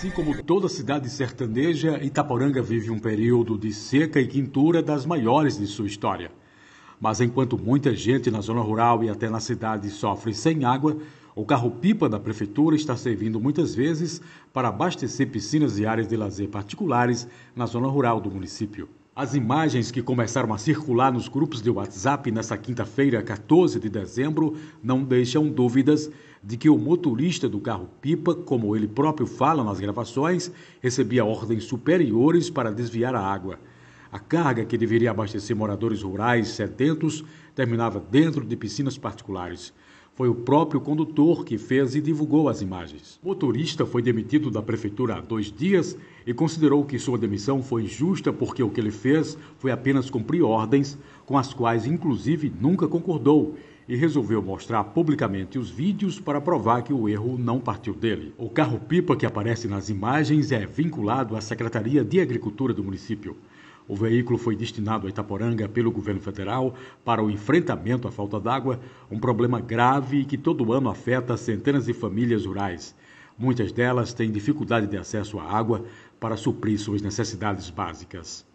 Assim como toda cidade sertaneja, Itaporanga vive um período de seca e quintura das maiores de sua história. Mas enquanto muita gente na zona rural e até na cidade sofre sem água, o carro-pipa da prefeitura está servindo muitas vezes para abastecer piscinas e áreas de lazer particulares na zona rural do município. As imagens que começaram a circular nos grupos de WhatsApp nesta quinta-feira, 14 de dezembro, não deixam dúvidas de que o motorista do carro-pipa, como ele próprio fala nas gravações, recebia ordens superiores para desviar a água. A carga que deveria abastecer moradores rurais sedentos terminava dentro de piscinas particulares. Foi o próprio condutor que fez e divulgou as imagens. O motorista foi demitido da prefeitura há dois dias e considerou que sua demissão foi injusta porque o que ele fez foi apenas cumprir ordens com as quais, inclusive, nunca concordou e resolveu mostrar publicamente os vídeos para provar que o erro não partiu dele. O carro-pipa que aparece nas imagens é vinculado à Secretaria de Agricultura do município. O veículo foi destinado a Itaporanga pelo governo federal para o enfrentamento à falta d'água, um problema grave que todo ano afeta centenas de famílias rurais. Muitas delas têm dificuldade de acesso à água para suprir suas necessidades básicas.